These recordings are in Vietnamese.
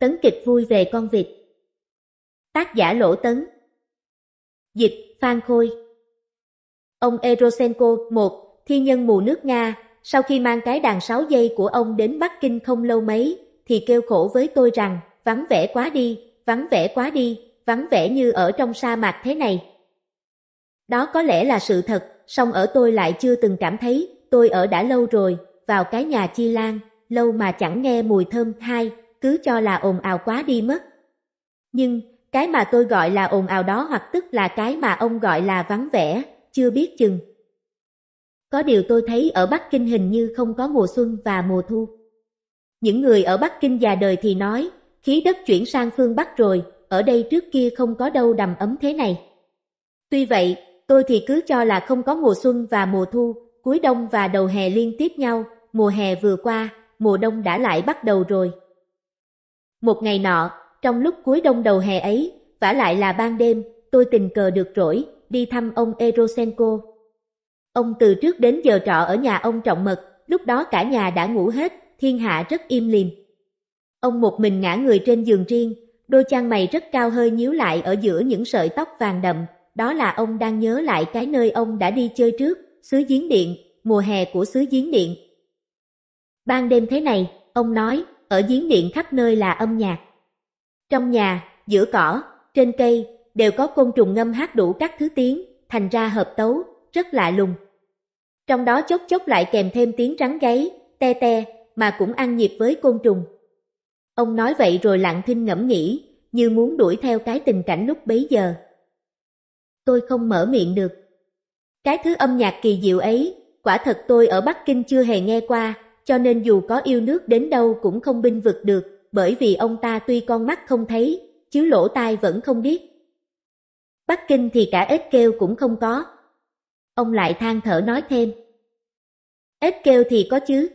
Tấn kịch vui về con vịt. Tác giả Lỗ Tấn. Dịch Phan Khôi. Ông Erosenko, một thiên nhân mù nước Nga, sau khi mang cái đàn 6 dây của ông đến Bắc Kinh không lâu mấy, thì kêu khổ với tôi rằng, vắng vẻ quá đi, vắng vẻ quá đi, vắng vẻ như ở trong sa mạc thế này. Đó có lẽ là sự thật, song ở tôi lại chưa từng cảm thấy, tôi ở đã lâu rồi, vào cái nhà chi lan, lâu mà chẳng nghe mùi thơm hai cứ cho là ồn ào quá đi mất. Nhưng, cái mà tôi gọi là ồn ào đó hoặc tức là cái mà ông gọi là vắng vẻ, chưa biết chừng. Có điều tôi thấy ở Bắc Kinh hình như không có mùa xuân và mùa thu. Những người ở Bắc Kinh già đời thì nói, khí đất chuyển sang phương Bắc rồi, ở đây trước kia không có đâu đầm ấm thế này. Tuy vậy, tôi thì cứ cho là không có mùa xuân và mùa thu, cuối đông và đầu hè liên tiếp nhau, mùa hè vừa qua, mùa đông đã lại bắt đầu rồi. Một ngày nọ, trong lúc cuối đông đầu hè ấy, vả lại là ban đêm, tôi tình cờ được rỗi, đi thăm ông Erosenko. Ông từ trước đến giờ trọ ở nhà ông trọng mật, lúc đó cả nhà đã ngủ hết, thiên hạ rất im lìm. Ông một mình ngã người trên giường riêng, đôi chân mày rất cao hơi nhíu lại ở giữa những sợi tóc vàng đậm, đó là ông đang nhớ lại cái nơi ông đã đi chơi trước, xứ giếng điện, mùa hè của xứ giếng điện. Ban đêm thế này, ông nói, ở giếng điện khắp nơi là âm nhạc. Trong nhà, giữa cỏ, trên cây, đều có côn trùng ngâm hát đủ các thứ tiếng, thành ra hợp tấu, rất lạ lùng. Trong đó chốc chốc lại kèm thêm tiếng rắn gáy, te te, mà cũng ăn nhịp với côn trùng. Ông nói vậy rồi lặng thinh ngẫm nghĩ, như muốn đuổi theo cái tình cảnh lúc bấy giờ. Tôi không mở miệng được. Cái thứ âm nhạc kỳ diệu ấy, quả thật tôi ở Bắc Kinh chưa hề nghe qua, cho nên dù có yêu nước đến đâu cũng không binh vực được, bởi vì ông ta tuy con mắt không thấy, chứ lỗ tai vẫn không biết. Bắc Kinh thì cả ếch kêu cũng không có. Ông lại than thở nói thêm. Ếch kêu thì có chứ.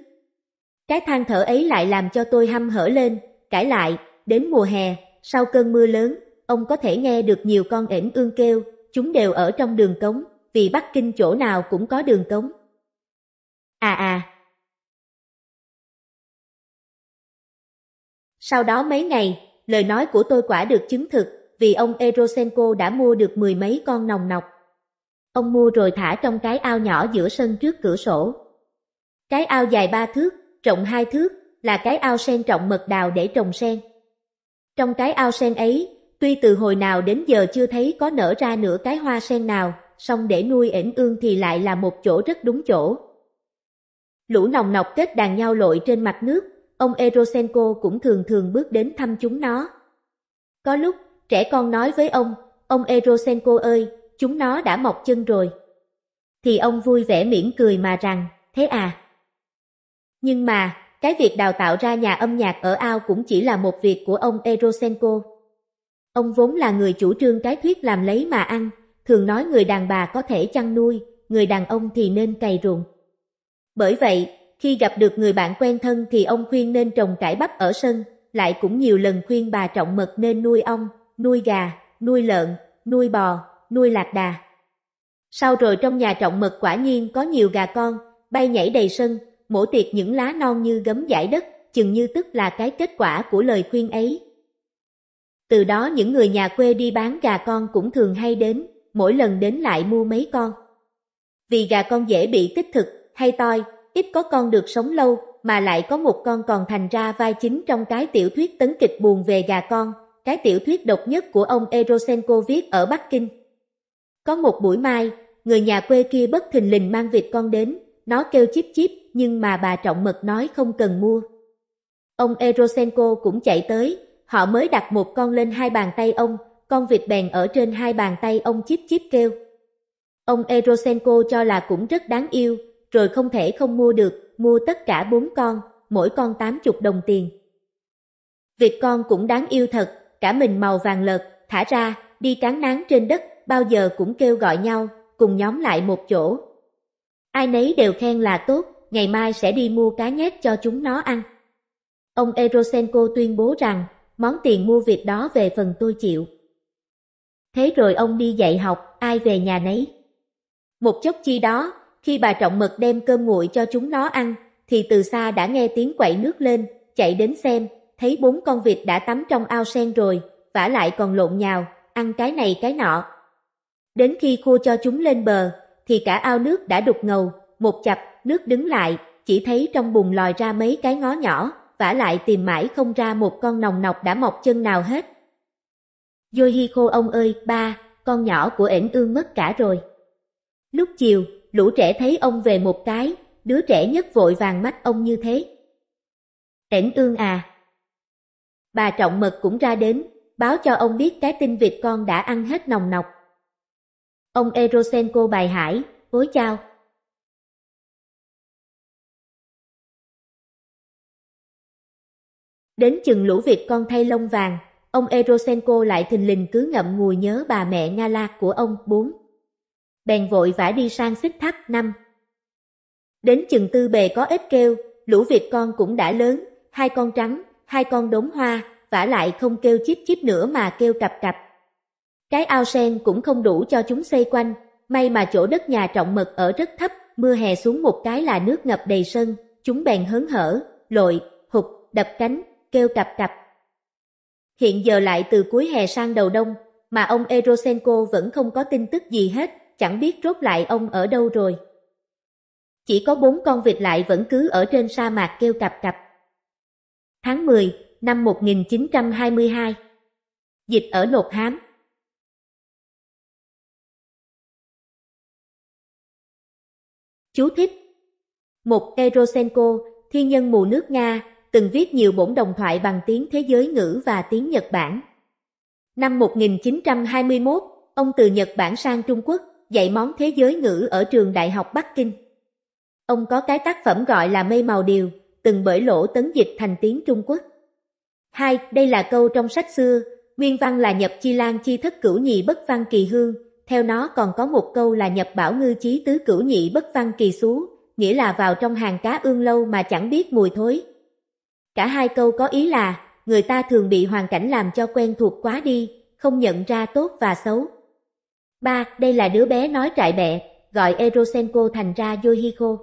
Cái than thở ấy lại làm cho tôi hăm hở lên, cãi lại, đến mùa hè, sau cơn mưa lớn, ông có thể nghe được nhiều con ểnh ương kêu, chúng đều ở trong đường cống, vì Bắc Kinh chỗ nào cũng có đường cống. À à, Sau đó mấy ngày, lời nói của tôi quả được chứng thực, vì ông Erosenko đã mua được mười mấy con nòng nọc. Ông mua rồi thả trong cái ao nhỏ giữa sân trước cửa sổ. Cái ao dài ba thước, rộng hai thước, là cái ao sen trọng mật đào để trồng sen. Trong cái ao sen ấy, tuy từ hồi nào đến giờ chưa thấy có nở ra nửa cái hoa sen nào, song để nuôi ẩn ương thì lại là một chỗ rất đúng chỗ. Lũ nòng nọc kết đàn nhau lội trên mặt nước, ông Erosenko cũng thường thường bước đến thăm chúng nó. Có lúc, trẻ con nói với ông, ông Erosenko ơi, chúng nó đã mọc chân rồi. Thì ông vui vẻ mỉm cười mà rằng, thế à. Nhưng mà, cái việc đào tạo ra nhà âm nhạc ở ao cũng chỉ là một việc của ông Erosenko. Ông vốn là người chủ trương cái thuyết làm lấy mà ăn, thường nói người đàn bà có thể chăn nuôi, người đàn ông thì nên cày ruộng. Bởi vậy, khi gặp được người bạn quen thân thì ông khuyên nên trồng cải bắp ở sân, lại cũng nhiều lần khuyên bà trọng mật nên nuôi ong, nuôi gà, nuôi lợn, nuôi bò, nuôi lạc đà. Sau rồi trong nhà trọng mật quả nhiên có nhiều gà con, bay nhảy đầy sân, mổ tiệt những lá non như gấm giải đất, chừng như tức là cái kết quả của lời khuyên ấy. Từ đó những người nhà quê đi bán gà con cũng thường hay đến, mỗi lần đến lại mua mấy con. Vì gà con dễ bị kích thực, hay toi, ít có con được sống lâu, mà lại có một con còn thành ra vai chính trong cái tiểu thuyết tấn kịch buồn về gà con, cái tiểu thuyết độc nhất của ông Erosenko viết ở Bắc Kinh. Có một buổi mai, người nhà quê kia bất thình lình mang vịt con đến, nó kêu chip chip, nhưng mà bà trọng mật nói không cần mua. Ông Erosenko cũng chạy tới, họ mới đặt một con lên hai bàn tay ông, con vịt bèn ở trên hai bàn tay ông chip chip kêu. Ông Erosenko cho là cũng rất đáng yêu, rồi không thể không mua được, mua tất cả bốn con, mỗi con 80 đồng tiền. Việc con cũng đáng yêu thật, cả mình màu vàng lợt, thả ra, đi cán nắng trên đất, bao giờ cũng kêu gọi nhau, cùng nhóm lại một chỗ. Ai nấy đều khen là tốt, ngày mai sẽ đi mua cá nhét cho chúng nó ăn. Ông Erosenko tuyên bố rằng, món tiền mua việc đó về phần tôi chịu. Thế rồi ông đi dạy học, ai về nhà nấy. Một chốc chi đó, khi bà Trọng Mật đem cơm nguội cho chúng nó ăn, thì từ xa đã nghe tiếng quậy nước lên, chạy đến xem, thấy bốn con vịt đã tắm trong ao sen rồi, vả lại còn lộn nhào, ăn cái này cái nọ. Đến khi khô cho chúng lên bờ, thì cả ao nước đã đục ngầu, một chập, nước đứng lại, chỉ thấy trong bùn lòi ra mấy cái ngó nhỏ, vả lại tìm mãi không ra một con nòng nọc đã mọc chân nào hết. Yohiko ông ơi, ba, con nhỏ của ẻn ương mất cả rồi. Lúc chiều, lũ trẻ thấy ông về một cái, đứa trẻ nhất vội vàng mách ông như thế. Tẻn ương à! Bà trọng mật cũng ra đến, báo cho ông biết cái tin vịt con đã ăn hết nồng nọc. Ông Erosenko bài hải, gối chào. Đến chừng lũ vịt con thay lông vàng, ông Erosenko lại thình lình cứ ngậm ngùi nhớ bà mẹ Nga La của ông. bốn bèn vội vã đi sang xích tháp năm. Đến chừng tư bề có ếch kêu, lũ vịt con cũng đã lớn, hai con trắng, hai con đống hoa, vả lại không kêu chíp chíp nữa mà kêu cặp cặp. Cái ao sen cũng không đủ cho chúng xây quanh, may mà chỗ đất nhà trọng mật ở rất thấp, mưa hè xuống một cái là nước ngập đầy sân, chúng bèn hớn hở, lội, hụt, đập cánh, kêu cặp cặp. Hiện giờ lại từ cuối hè sang đầu đông, mà ông Erosenko vẫn không có tin tức gì hết chẳng biết rốt lại ông ở đâu rồi. Chỉ có bốn con vịt lại vẫn cứ ở trên sa mạc kêu cặp cặp. Tháng 10, năm 1922 Dịch ở Lột Hám Chú thích Một Erosenko, thiên nhân mù nước Nga, từng viết nhiều bổn đồng thoại bằng tiếng thế giới ngữ và tiếng Nhật Bản. Năm 1921, ông từ Nhật Bản sang Trung Quốc, dạy món thế giới ngữ ở trường Đại học Bắc Kinh. Ông có cái tác phẩm gọi là Mây Màu Điều, từng bởi lỗ tấn dịch thành tiếng Trung Quốc. Hai, đây là câu trong sách xưa, nguyên văn là nhập chi lan chi thất cửu nhị bất văn kỳ hương, theo nó còn có một câu là nhập bảo ngư chí tứ cửu nhị bất văn kỳ xú, nghĩa là vào trong hàng cá ương lâu mà chẳng biết mùi thối. Cả hai câu có ý là, người ta thường bị hoàn cảnh làm cho quen thuộc quá đi, không nhận ra tốt và xấu ba Đây là đứa bé nói trại mẹ, gọi Erosenko thành ra Yohiko.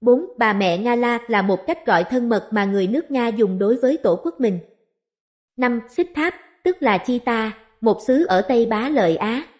4. Bà mẹ Nga La là một cách gọi thân mật mà người nước Nga dùng đối với tổ quốc mình. 5. Xích Tháp, tức là Chita, một xứ ở Tây Bá Lợi Á.